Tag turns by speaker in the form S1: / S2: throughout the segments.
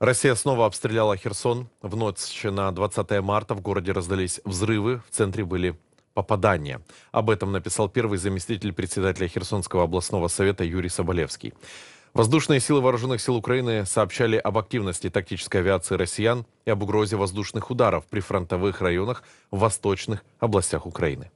S1: Россия снова обстреляла Херсон. В ночь на 20 марта в городе раздались взрывы, в центре были попадания. Об этом написал первый заместитель председателя Херсонского областного совета Юрий Соболевский. Воздушные силы вооруженных сил Украины сообщали об активности тактической авиации россиян и об угрозе воздушных ударов при фронтовых районах в восточных областях Украины.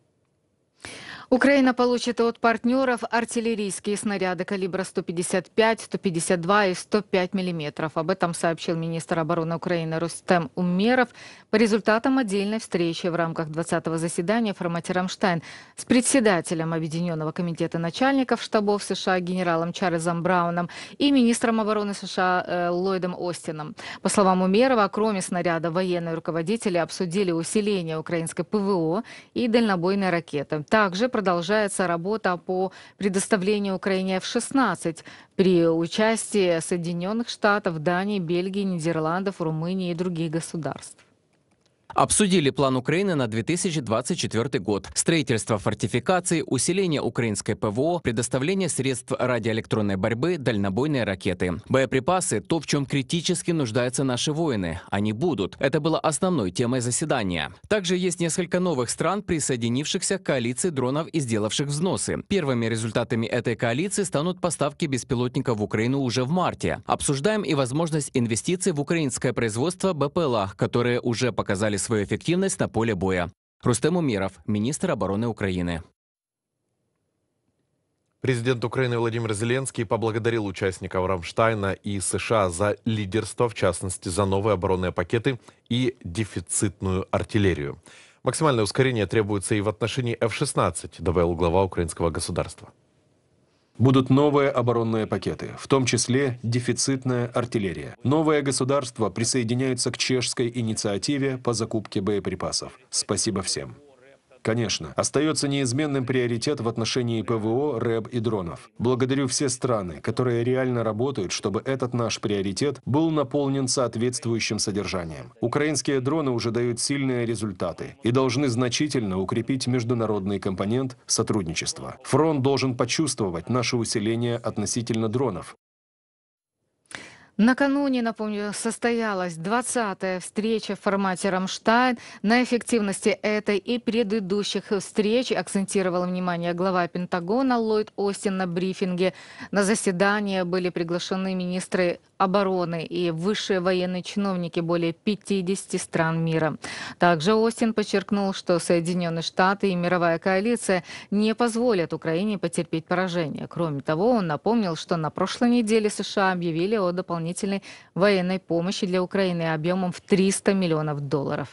S2: Украина получит от партнеров артиллерийские снаряды калибра 155, 152 и 105 миллиметров. Об этом сообщил министр обороны Украины Рустем Умеров по результатам отдельной встречи в рамках 20-го заседания в формате «Рамштайн» с председателем Объединенного комитета начальников штабов США генералом Чарльзом Брауном и министром обороны США э, Ллойдом Остином. По словам Умерова, кроме снаряда, военные руководители обсудили усиление украинской ПВО и дальнобойной ракеты. Также продолжается работа по предоставлению Украине F-16 при участии Соединенных Штатов, Дании, Бельгии, Нидерландов, Румынии и других государств.
S3: Обсудили план Украины на 2024 год. Строительство фортификаций, усиление украинской ПВО, предоставление средств радиоэлектронной борьбы, дальнобойные ракеты. Боеприпасы – то, в чем критически нуждаются наши воины. Они будут. Это было основной темой заседания. Также есть несколько новых стран, присоединившихся к коалиции дронов и сделавших взносы. Первыми результатами этой коалиции станут поставки беспилотников в Украину уже в марте. Обсуждаем и возможность инвестиций в украинское производство БПЛА, которые уже показали свою эффективность на поле боя. Рустем Умиров, министр обороны Украины.
S1: Президент Украины Владимир Зеленский поблагодарил участников «Рамштайна» и США за лидерство, в частности, за новые оборонные пакеты и дефицитную артиллерию. Максимальное ускорение требуется и в отношении F-16, добавил глава украинского государства.
S4: Будут новые оборонные пакеты, в том числе дефицитная артиллерия. Новое государство присоединяется к чешской инициативе по закупке боеприпасов. Спасибо всем. Конечно, остается неизменным приоритет в отношении ПВО, РЭБ и дронов. Благодарю все страны, которые реально работают, чтобы этот наш приоритет был наполнен соответствующим содержанием. Украинские дроны уже дают сильные результаты и должны значительно укрепить международный компонент сотрудничества. Фронт должен почувствовать наше усиление относительно дронов,
S2: Накануне, напомню, состоялась 20-я встреча в формате «Рамштайн». На эффективности этой и предыдущих встреч акцентировал внимание глава Пентагона Ллойд Остин на брифинге. На заседание были приглашены министры обороны и высшие военные чиновники более 50 стран мира. Также Остин подчеркнул, что Соединенные Штаты и мировая коалиция не позволят Украине потерпеть поражение. Кроме того, он напомнил, что на прошлой неделе США объявили о дополнительной военной помощи для Украины объемом в 300 миллионов долларов.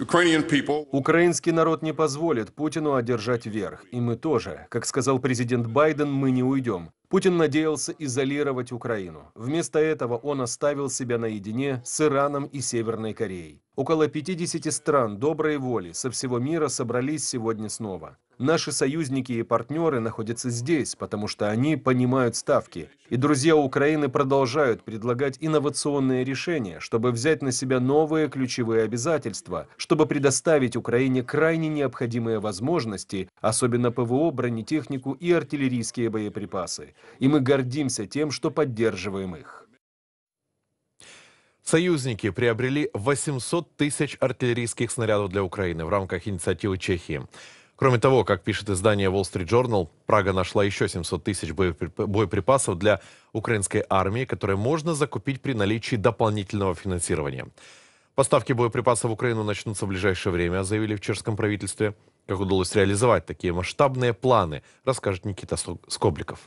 S1: Украинский
S4: народ не позволит Путину одержать верх, и мы тоже. Как сказал президент Байден, мы не уйдем. Путин надеялся изолировать Украину. Вместо этого он оставил себя наедине с Ираном и Северной Кореей. Около 50 стран доброй воли со всего мира собрались сегодня снова. Наши союзники и партнеры находятся здесь, потому что они понимают ставки. И друзья Украины продолжают предлагать инновационные решения, чтобы взять на себя новые ключевые обязательства, чтобы предоставить Украине крайне необходимые возможности, особенно ПВО, бронетехнику и артиллерийские боеприпасы. И мы гордимся тем, что поддерживаем их.
S1: Союзники приобрели 800 тысяч артиллерийских снарядов для Украины в рамках инициативы Чехии. Кроме того, как пишет издание Wall Street Journal, Прага нашла еще 700 тысяч боеприпасов для украинской армии, которые можно закупить при наличии дополнительного финансирования. Поставки боеприпасов в Украину начнутся в ближайшее время, заявили в чешском правительстве. Как удалось реализовать такие масштабные планы, расскажет Никита Скобликов.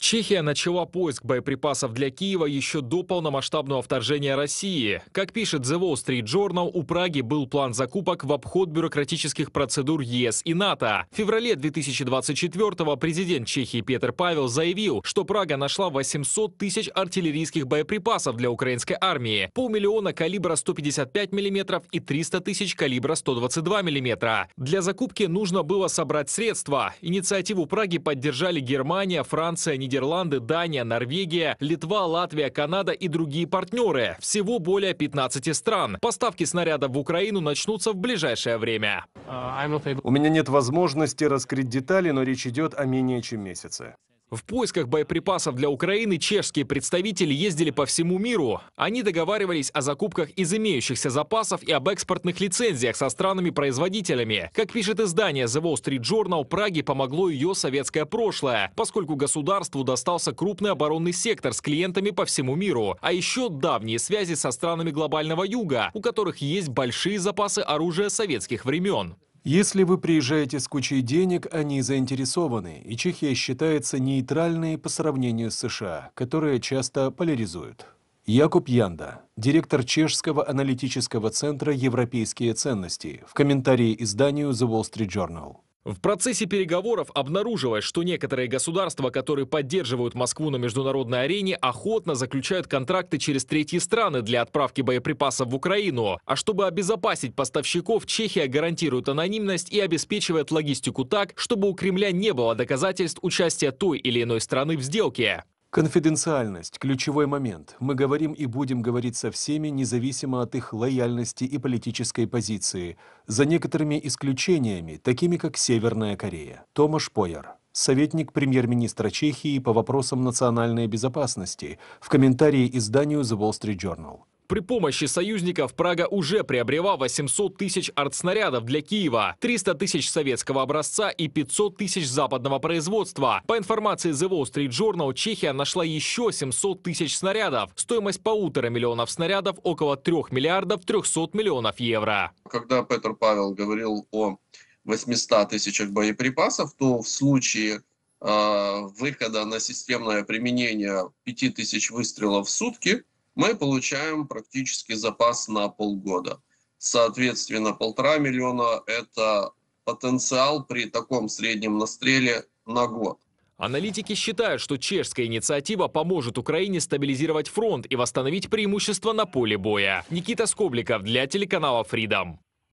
S3: Чехия начала поиск боеприпасов для Киева еще до полномасштабного вторжения России. Как пишет The Wall Street Journal, у Праги был план закупок в обход бюрократических процедур ЕС и НАТО. В феврале 2024-го президент Чехии Петр Павел заявил, что Прага нашла 800 тысяч артиллерийских боеприпасов для украинской армии, полмиллиона калибра 155 мм и 300 тысяч калибра 122 мм. Для закупки нужно было собрать средства. Инициативу Праги поддержали Германия, Франция, Нидерланды Нидерланды, Дания, Норвегия, Литва, Латвия, Канада и другие партнеры. Всего более 15 стран. Поставки снарядов в Украину начнутся в ближайшее время.
S4: А, У меня нет возможности раскрыть детали, но речь идет о менее чем месяце.
S3: В поисках боеприпасов для Украины чешские представители ездили по всему миру. Они договаривались о закупках из имеющихся запасов и об экспортных лицензиях со странами-производителями. Как пишет издание The Wall Street Journal, Праге помогло ее советское прошлое, поскольку государству достался крупный оборонный сектор с клиентами по всему миру, а еще давние связи со странами глобального юга, у которых есть большие запасы оружия советских
S4: времен. Если вы приезжаете с кучей денег, они заинтересованы, и Чехия считается нейтральной по сравнению с США, которые часто поляризуют. Якуб Янда, директор Чешского аналитического центра «Европейские ценности», в комментарии изданию The Wall Street Journal. В
S3: процессе переговоров обнаружилось, что некоторые государства, которые поддерживают Москву на международной арене, охотно заключают контракты через третьи страны для отправки боеприпасов в Украину. А чтобы обезопасить поставщиков, Чехия гарантирует анонимность и обеспечивает логистику так, чтобы у Кремля не было доказательств участия той или иной страны в сделке.
S4: Конфиденциальность – ключевой момент. Мы говорим и будем говорить со всеми, независимо от их лояльности и политической позиции, за некоторыми исключениями, такими как Северная Корея. Томаш Пойер, советник премьер-министра Чехии по вопросам национальной безопасности, в комментарии изданию The Wall Street Journal.
S3: При помощи союзников Прага уже приобрела 800 тысяч артснарядов для Киева, 300 тысяч советского образца и 500 тысяч западного производства. По информации The Wall Street Journal, Чехия нашла еще 700 тысяч снарядов. Стоимость полутора миллионов снарядов около 3 миллиардов 300 миллионов евро.
S1: Когда Петр Павел говорил о 800 тысячах боеприпасов, то в случае э, выхода на системное применение 5000 выстрелов в сутки – мы получаем практически запас на полгода. Соответственно, полтора миллиона – это потенциал при таком среднем настреле на год.
S3: Аналитики считают, что чешская инициатива поможет Украине стабилизировать фронт и восстановить преимущество на поле боя. Никита Скобликов для телеканала Freedom.